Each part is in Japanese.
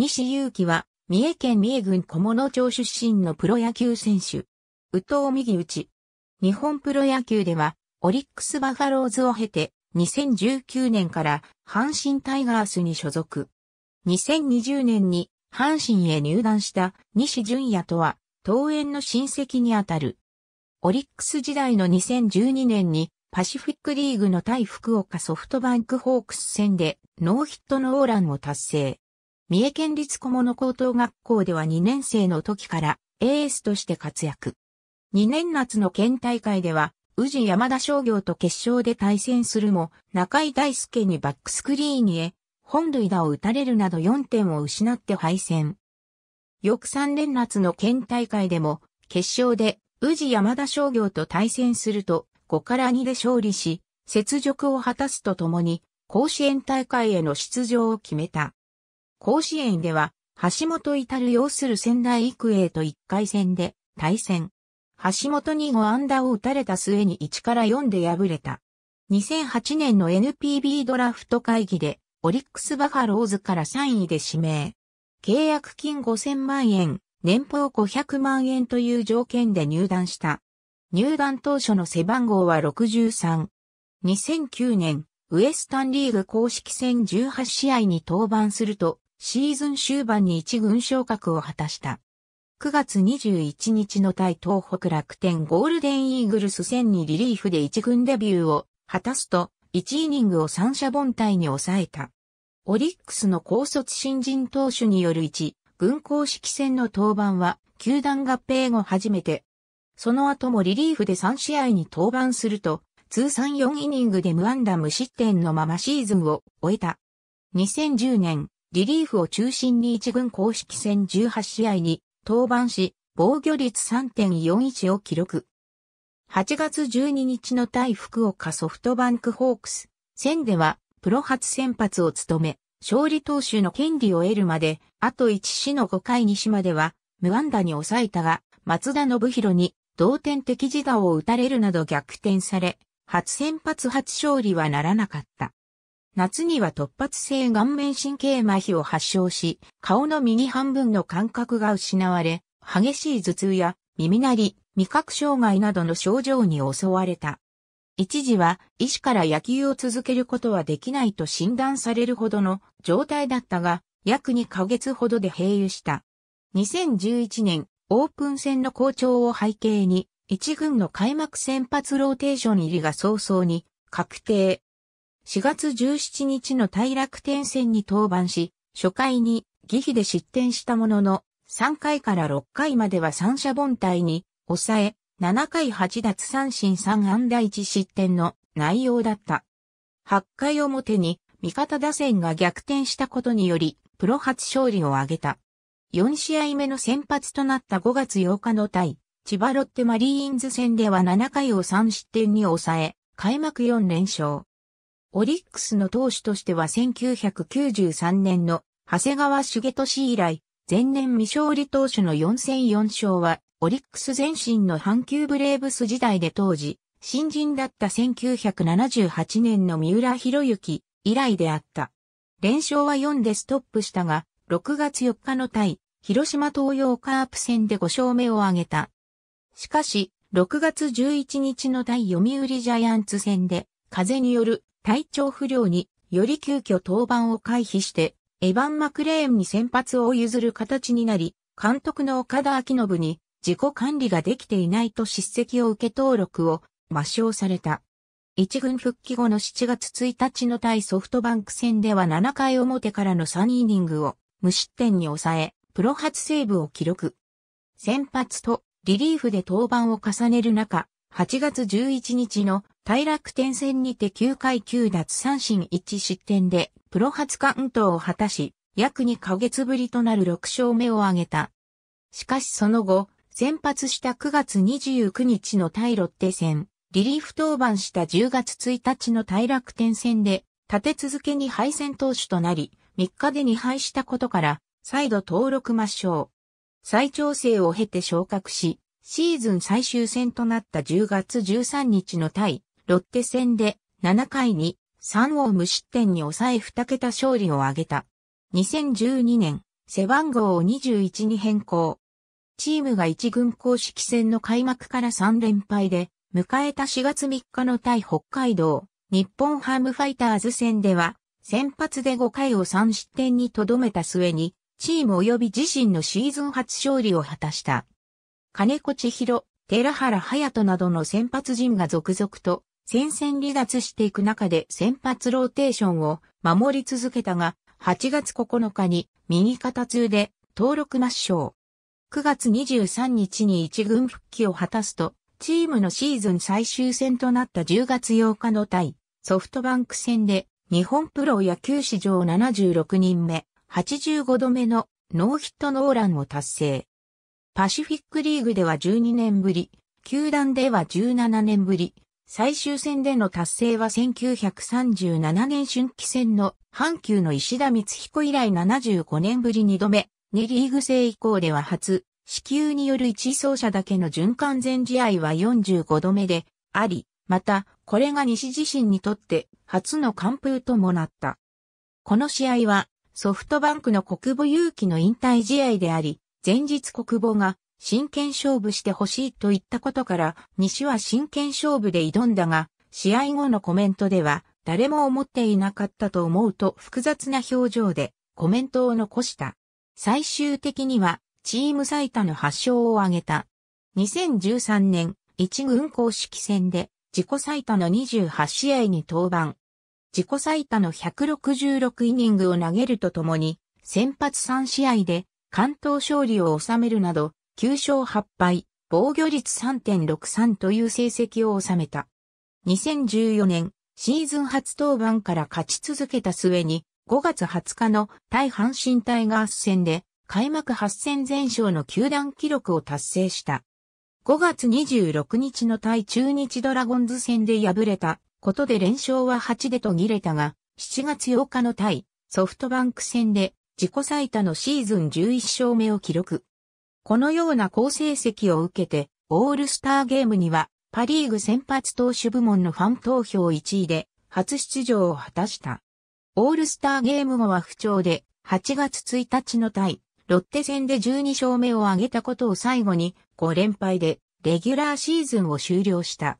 西祐希は、三重県三重郡菰野町出身のプロ野球選手。宇藤右内。日本プロ野球では、オリックスバファローズを経て、2019年から阪神タイガースに所属。2020年に阪神へ入団した西純也とは、桃園の親戚にあたる。オリックス時代の2012年にパシフィックリーグの対福岡ソフトバンクホークス戦でノーヒットノーランを達成。三重県立小物高等学校では2年生の時からエースとして活躍。2年夏の県大会では、宇治山田商業と決勝で対戦するも、中井大輔にバックスクリーンへ、本塁打を打たれるなど4点を失って敗戦。翌3連夏の県大会でも、決勝で宇治山田商業と対戦すると、5から2で勝利し、雪辱を果たすとともに、甲子園大会への出場を決めた。甲子園では、橋本至要する仙台育英と1回戦で対戦。橋本に5安打を打たれた末に1から4で敗れた。2008年の NPB ドラフト会議で、オリックスバファローズから3位で指名。契約金5000万円、年俸500万円という条件で入団した。入団当初の背番号は63。2009年、ウエスタンリーグ公式戦18試合に登板すると、シーズン終盤に一軍昇格を果たした。9月21日の対東北楽天ゴールデンイーグルス戦にリリーフで一軍デビューを果たすと、1イニングを三者凡退に抑えた。オリックスの高卒新人投手による1、軍公式戦の登板は、球団合併後初めて。その後もリリーフで3試合に登板すると、通算4イニングで無安打無失点のままシーズンを終えた。2010年、リリーフを中心に1軍公式戦18試合に登板し、防御率3.41を記録。8月12日の対福岡ソフトバンクホークス戦ではプロ初先発を務め、勝利投手の権利を得るまで、あと1死の5回西までは、無安打に抑えたが、松田信弘に同点的自打を打たれるなど逆転され、初先発初勝利はならなかった。夏には突発性顔面神経麻痺を発症し、顔の右半分の感覚が失われ、激しい頭痛や耳鳴り、味覚障害などの症状に襲われた。一時は医師から野球を続けることはできないと診断されるほどの状態だったが、約2ヶ月ほどで併用した。2011年、オープン戦の好調を背景に、一軍の開幕先発ローテーション入りが早々に確定。4月17日の大楽天戦に登板し、初回に疑比で失点したものの、3回から6回までは三者凡退に抑え、7回8奪三振3安打1失点の内容だった。8回表に味方打線が逆転したことにより、プロ初勝利を挙げた。4試合目の先発となった5月8日の対、千葉ロッテマリーンズ戦では7回を3失点に抑え、開幕4連勝。オリックスの投手としては1993年の長谷川重俊以来、前年未勝利投手の4戦4勝は、オリックス前身の阪急ブレーブス時代で当時、新人だった1978年の三浦博之以来であった。連勝は4でストップしたが、6月4日の対、広島東洋カープ戦で5勝目を挙げた。しかし、6月11日の対読売ジャイアンツ戦で、風による体調不良により急遽登板を回避して、エヴァン・マクレーンに先発を譲る形になり、監督の岡田明信に自己管理ができていないと叱責を受け登録を抹消された。一軍復帰後の7月1日の対ソフトバンク戦では7回表からの3イニングを無失点に抑え、プロ初セーブを記録。先発とリリーフで登板を重ねる中、8月11日の対楽天戦にて9回9奪三振1失点で、プロ初完投を果たし、約2ヶ月ぶりとなる6勝目を挙げた。しかしその後、先発した9月29日の対ロッテ戦、リリーフ登板した10月1日の対楽天戦で、立て続けに敗戦投手となり、3日で2敗したことから、再度登録抹消。再調整を経て昇格し、シーズン最終戦となった10月13日の対ロッテ戦で7回に3を無失点に抑え2桁勝利を挙げた。2012年、背番号を21に変更。チームが一軍公式戦の開幕から3連敗で、迎えた4月3日の対北海道、日本ハムファイターズ戦では、先発で5回を3失点に留めた末に、チーム及び自身のシーズン初勝利を果たした。金子千尋、寺原隼人などの先発陣が続々と戦線離脱していく中で先発ローテーションを守り続けたが、8月9日に右肩痛で登録抹消。9月23日に一軍復帰を果たすと、チームのシーズン最終戦となった10月8日の対ソフトバンク戦で日本プロ野球史上76人目、85度目のノーヒットノーランを達成。パシフィックリーグでは12年ぶり、球団では17年ぶり、最終戦での達成は1937年春季戦の阪急の石田光彦以来75年ぶり2度目、2リーグ制以降では初、支給による一走者だけの循環全試合は45度目であり、また、これが西自身にとって初の完封ともなった。この試合は、ソフトバンクの国母勇気の引退試合であり、前日国母が真剣勝負してほしいと言ったことから、西は真剣勝負で挑んだが、試合後のコメントでは、誰も思っていなかったと思うと複雑な表情でコメントを残した。最終的には、チーム最多の8勝を挙げた。2013年、一軍公式戦で、自己最多の28試合に登板。自己最多の166イニングを投げるとともに、先発3試合で関東勝利を収めるなど、9勝8敗、防御率3.63という成績を収めた。2014年、シーズン初登板から勝ち続けた末に、5月20日の対阪神タイガース戦で、開幕8戦全勝の球団記録を達成した。5月26日の対中日ドラゴンズ戦で敗れたことで連勝は8で途切れたが、7月8日の対ソフトバンク戦で自己最多のシーズン11勝目を記録。このような好成績を受けて、オールスターゲームには、パリーグ先発投手部門のファン投票1位で、初出場を果たした。オールスターゲーム後は不調で、8月1日の対、ロッテ戦で12勝目を挙げたことを最後に、5連敗で、レギュラーシーズンを終了した。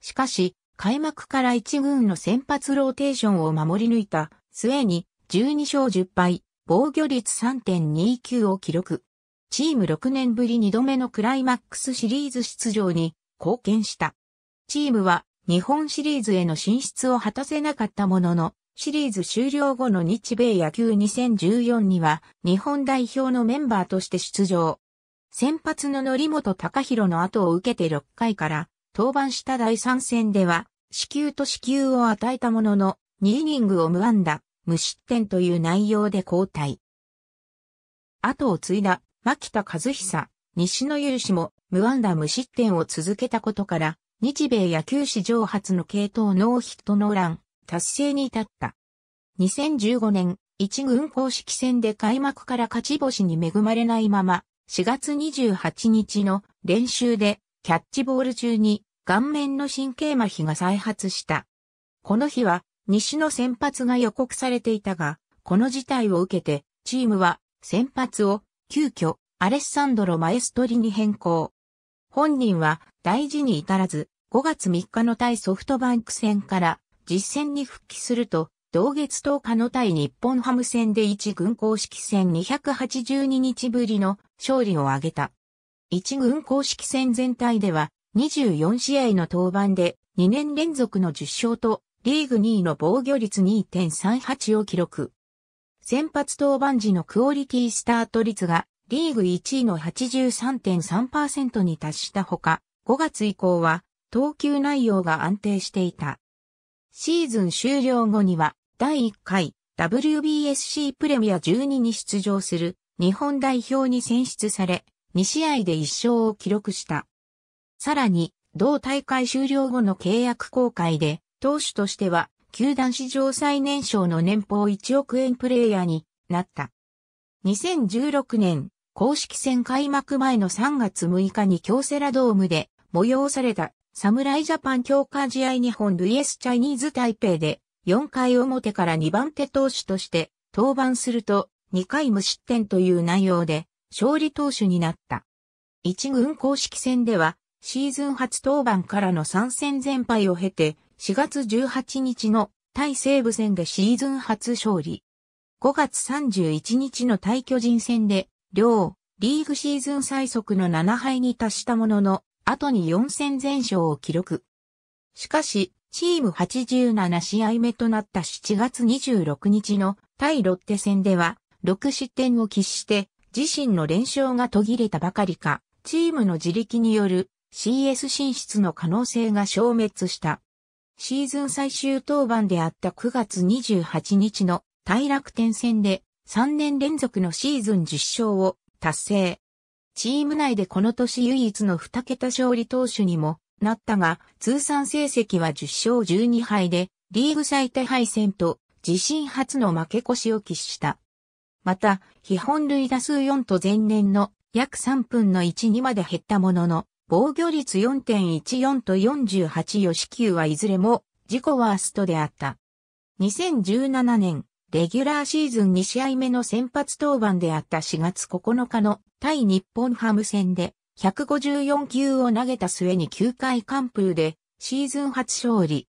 しかし、開幕から1軍の先発ローテーションを守り抜いた末に12勝10敗、防御率3.29を記録。チーム6年ぶり2度目のクライマックスシリーズ出場に貢献した。チームは日本シリーズへの進出を果たせなかったものの、シリーズ終了後の日米野球2014には日本代表のメンバーとして出場。先発の則本隆弘の後を受けて6回から登板した第3戦では、死球と死球を与えたものの、2イニングを無安打、無失点という内容で交代。後を継いだ牧田和久、西野勇氏も無安打無失点を続けたことから、日米野球史上初の系統ノーヒットノーラン達成に至った。2015年、一軍公式戦で開幕から勝ち星に恵まれないまま、4月28日の練習でキャッチボール中に顔面の神経麻痺が再発した。この日は西の先発が予告されていたが、この事態を受けてチームは先発を急遽、アレッサンドロ・マエストリに変更。本人は大事に至らず、5月3日の対ソフトバンク戦から実戦に復帰すると、同月10日の対日本ハム戦で1軍公式戦282日ぶりの勝利を挙げた。1軍公式戦全体では24試合の登板で2年連続の10勝とリーグ2位の防御率2.38を記録。先発登板時のクオリティスタート率がリーグ1位の83.3%に達したほか、5月以降は投球内容が安定していた。シーズン終了後には第1回 WBSC プレミア12に出場する日本代表に選出され、2試合で1勝を記録した。さらに、同大会終了後の契約公開で、投手としては球団史上最年少の年俸1億円プレイヤーになった。2016年、公式戦開幕前の3月6日に京セラドームで催された侍ジャパン強化試合日本 VS チャイニーズ台北で4回表から2番手投手として登板すると2回無失点という内容で勝利投手になった。1軍公式戦ではシーズン初登板からの3戦全敗を経て4月18日の対西武戦でシーズン初勝利。5月31日の対巨人戦で、両、リーグシーズン最速の7敗に達したものの、後に4戦全勝を記録。しかし、チーム87試合目となった7月26日の対ロッテ戦では、6失点を喫して、自身の連勝が途切れたばかりか、チームの自力による CS 進出の可能性が消滅した。シーズン最終登板であった9月28日の大楽天戦で3年連続のシーズン10勝を達成。チーム内でこの年唯一の2桁勝利投手にもなったが、通算成績は10勝12敗で、リーグ最多敗戦と自身初の負け越しを喫した。また、非本塁打数4と前年の約3分の1にまで減ったものの、防御率4.14と48吉球はいずれも自己ワーストであった。2017年、レギュラーシーズン2試合目の先発登板であった4月9日の対日本ハム戦で154球を投げた末に9回完封でシーズン初勝利。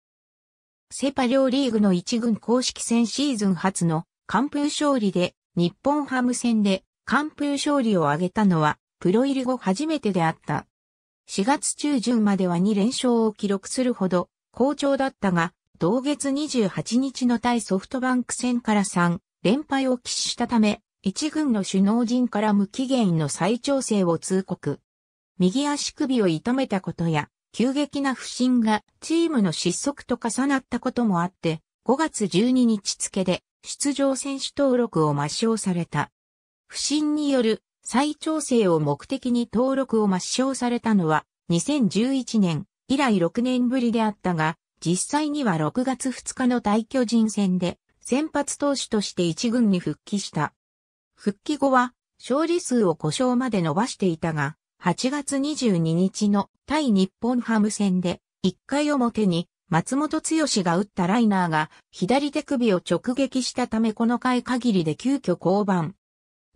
セパ両リーグの1軍公式戦シーズン初の完封勝利で日本ハム戦で完封勝利を挙げたのはプロ入り後初めてであった。4月中旬までは2連勝を記録するほど好調だったが、同月28日の対ソフトバンク戦から3連敗を喫したため、一軍の首脳陣から無期限の再調整を通告。右足首を痛めたことや、急激な不振がチームの失速と重なったこともあって、5月12日付で出場選手登録を抹消された。不振による再調整を目的に登録を抹消されたのは2011年以来6年ぶりであったが、実際には6月2日の大巨人戦で先発投手として1軍に復帰した。復帰後は勝利数を故障まで伸ばしていたが、8月22日の対日本ハム戦で1回表に松本剛が打ったライナーが左手首を直撃したためこの回限りで急遽降板。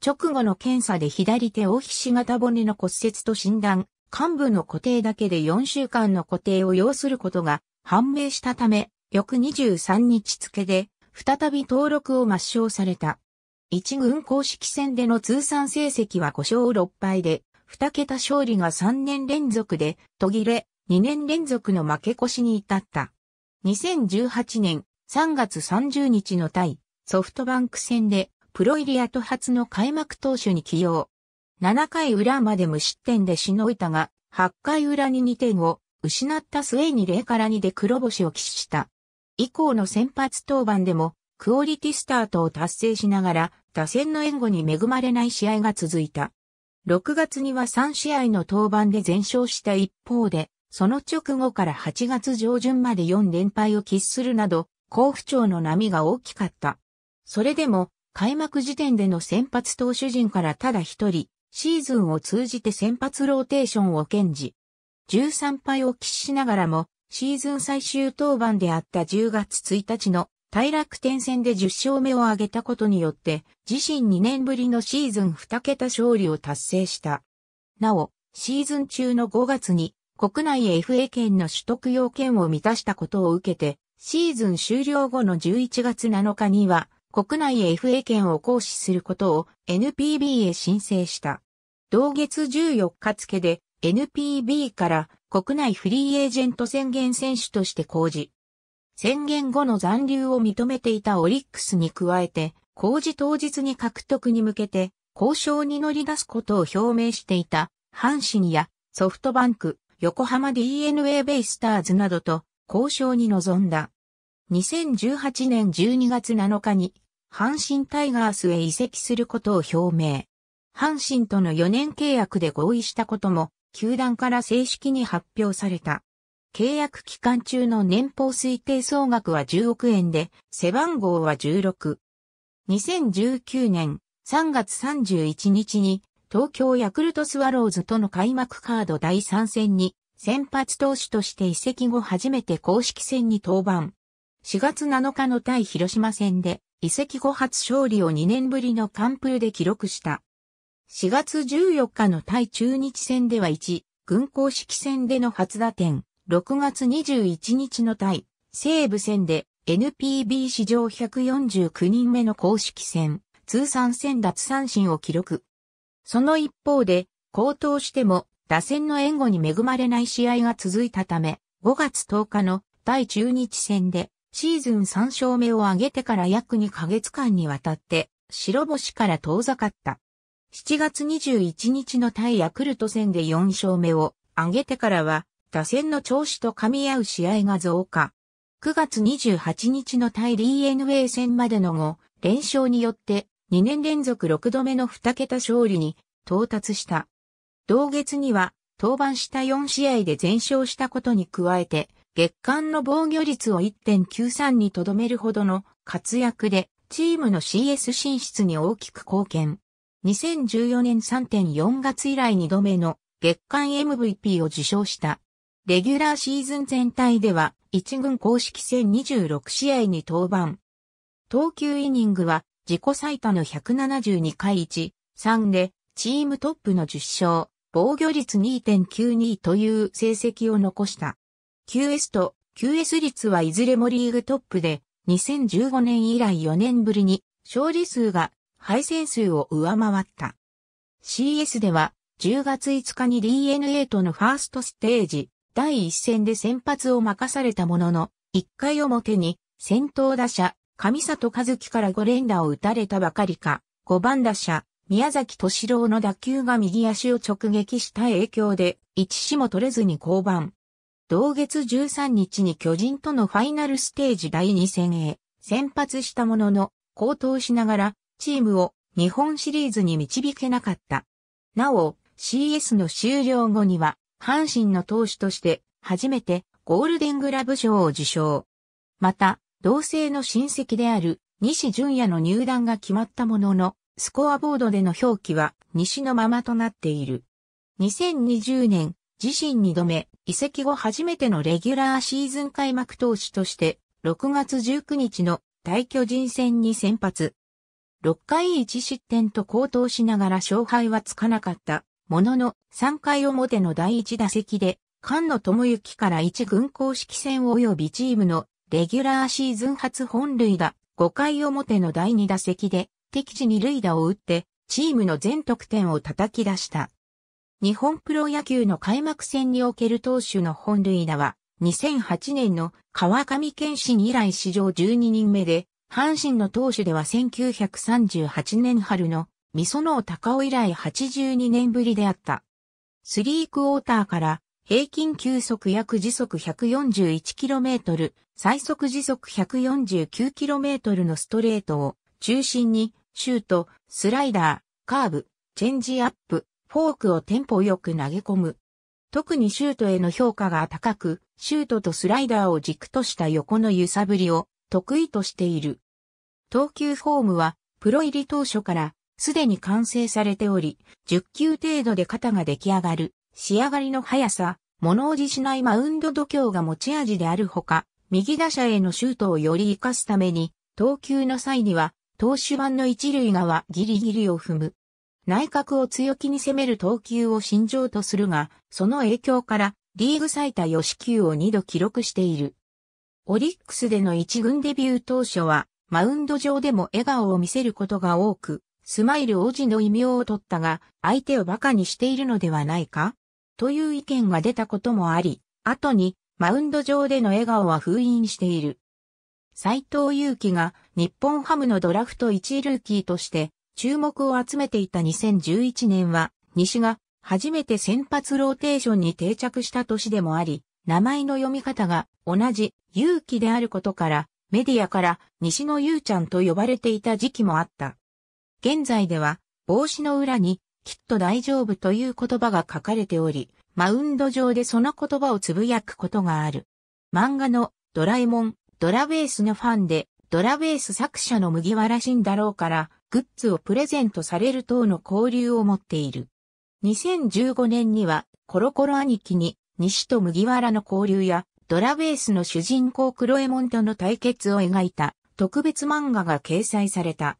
直後の検査で左手をひし形骨の骨折と診断、患部の固定だけで4週間の固定を要することが判明したため、翌23日付で、再び登録を抹消された。一軍公式戦での通算成績は5勝6敗で、2桁勝利が3年連続で途切れ、2年連続の負け越しに至った。2018年3月30日の対ソフトバンク戦でプロ入り後初の開幕投手に起用。7回裏まで無失点でしのいたが、8回裏に2点を失った末に0から2で黒星を喫した。以降の先発登板でも、クオリティスタートを達成しながら、打線の援護に恵まれない試合が続いた。6月には3試合の登板で全勝した一方で、その直後から8月上旬まで4連敗を喫するなど、好不調の波が大きかった。それでも、開幕時点での先発投手陣からただ一人、シーズンを通じて先発ローテーションを堅持。13敗を喫しながらも、シーズン最終登板であった10月1日の大楽天戦で10勝目を挙げたことによって、自身2年ぶりのシーズン2桁勝利を達成した。なお、シーズン中の5月に国内 FA 権の取得要件を満たしたことを受けて、シーズン終了後の11月7日には、国内 FA 権を行使することを NPB へ申請した。同月14日付で NPB から国内フリーエージェント宣言選手として公示。宣言後の残留を認めていたオリックスに加えて、公示当日に獲得に向けて交渉に乗り出すことを表明していた阪神やソフトバンク、横浜 DNA ベイスターズなどと交渉に臨んだ。2018年12月7日に阪神タイガースへ移籍することを表明。阪神との4年契約で合意したことも、球団から正式に発表された。契約期間中の年俸推定総額は10億円で、背番号は16。2019年3月31日に、東京ヤクルトスワローズとの開幕カード第3戦に、先発投手として移籍後初めて公式戦に登板。4月7日の対広島戦で、移籍後初勝利を2年ぶりの完封で記録した。4月14日の対中日戦では1、軍公式戦での初打点、6月21日の対西武戦で NPB 史上149人目の公式戦、通算戦奪三振を記録。その一方で、高騰しても打線の援護に恵まれない試合が続いたため、5月10日の対中日戦でシーズン3勝目を挙げてから約2ヶ月間にわたって白星から遠ざかった。7月21日の対ヤクルト戦で4勝目を挙げてからは打線の調子と噛み合う試合が増加。9月28日の対 DNA 戦までの後、連勝によって2年連続6度目の2桁勝利に到達した。同月には登板した4試合で全勝したことに加えて、月間の防御率を1.93にとどめるほどの活躍で、チームの CS 進出に大きく貢献。2014年3.4月以来2度目の月間 MVP を受賞した。レギュラーシーズン全体では1軍公式戦26試合に登板。投球イニングは自己最多の172回1、3でチームトップの10勝、防御率2.92という成績を残した。QS と QS 率はいずれもリーグトップで、2015年以来4年ぶりに勝利数が敗戦数を上回った。CS では10月5日に DNA とのファーストステージ第1戦で先発を任されたものの1回表に先頭打者上里和樹から5連打を打たれたばかりか5番打者宮崎敏郎の打球が右足を直撃した影響で1死も取れずに降板。同月13日に巨人とのファイナルステージ第2戦へ先発したものの、高騰しながらチームを日本シリーズに導けなかった。なお、CS の終了後には、阪神の投手として初めてゴールデングラブ賞を受賞。また、同性の親戚である西純也の入団が決まったものの、スコアボードでの表記は西のままとなっている。2020年、自身2度目移籍後初めてのレギュラーシーズン開幕投手として、6月19日の大巨人戦に先発。6回1失点と高騰しながら勝敗はつかなかった。ものの、3回表の第1打席で、菅野智之から1軍公式戦及びチームのレギュラーシーズン初本塁打、5回表の第2打席で、敵地に塁打を打って、チームの全得点を叩き出した。日本プロ野球の開幕戦における投手の本塁打は、2008年の川上健信以来史上12人目で、阪神の投手では1938年春の美園高尾以来82年ぶりであった。スリークォーターから平均球速約時速 141km、最速時速 149km のストレートを中心にシュート、スライダー、カーブ、チェンジアップ、フォークをテンポよく投げ込む。特にシュートへの評価が高く、シュートとスライダーを軸とした横の揺さぶりを得意としている。投球フォームは、プロ入り当初から、すでに完成されており、10球程度で肩が出来上がる、仕上がりの速さ、物おじしないマウンド度胸が持ち味であるほか、右打者へのシュートをより活かすために、投球の際には、投手版の一塁側ギリギリを踏む。内角を強気に攻める投球を信条とするが、その影響からリーグ最多4四球を2度記録している。オリックスでの一軍デビュー当初は、マウンド上でも笑顔を見せることが多く、スマイル王子の異名を取ったが、相手を馬鹿にしているのではないかという意見が出たこともあり、後に、マウンド上での笑顔は封印している。斎藤祐樹が日本ハムのドラフト1位ルーキーとして注目を集めていた2011年は、西が初めて先発ローテーションに定着した年でもあり、名前の読み方が同じ勇気であることから、メディアから西のゆうちゃんと呼ばれていた時期もあった。現在では、帽子の裏に、きっと大丈夫という言葉が書かれており、マウンド上でその言葉をつぶやくことがある。漫画のドラえもん、ドラベースのファンで、ドラベース作者の麦わらしんだろうから、グッズをプレゼントされる等の交流を持っている。2015年には、コロコロ兄貴に、西と麦わらの交流や、ドラベースの主人公クロエモンとの対決を描いた特別漫画が掲載された。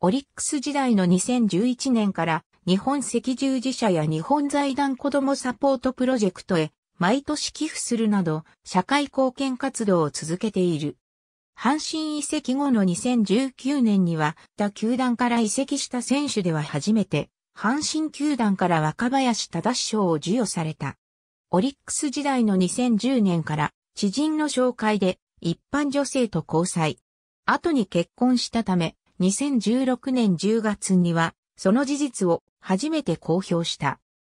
オリックス時代の2011年から日本赤十字社や日本財団子どもサポートプロジェクトへ毎年寄付するなど社会貢献活動を続けている。阪神移籍後の2019年には、他球団から移籍した選手では初めて、阪神球団から若林忠賞を授与された。オリックス時代の2010年から、知人の紹介で、一般女性と交際。後に結婚したため、2016年10月には、その事実を初めて公表した。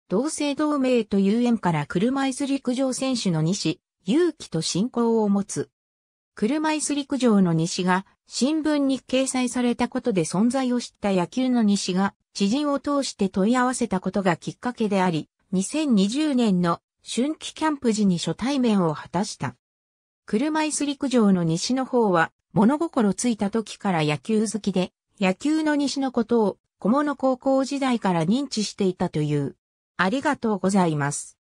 同性同盟という縁から車椅子陸上選手の西、勇気と信仰を持つ。車椅子陸上の西が新聞に掲載されたことで存在を知った野球の西が知人を通して問い合わせたことがきっかけであり、2020年の春季キャンプ時に初対面を果たした。車椅子陸上の西の方は物心ついた時から野球好きで、野球の西のことを小物高校時代から認知していたという。ありがとうございます。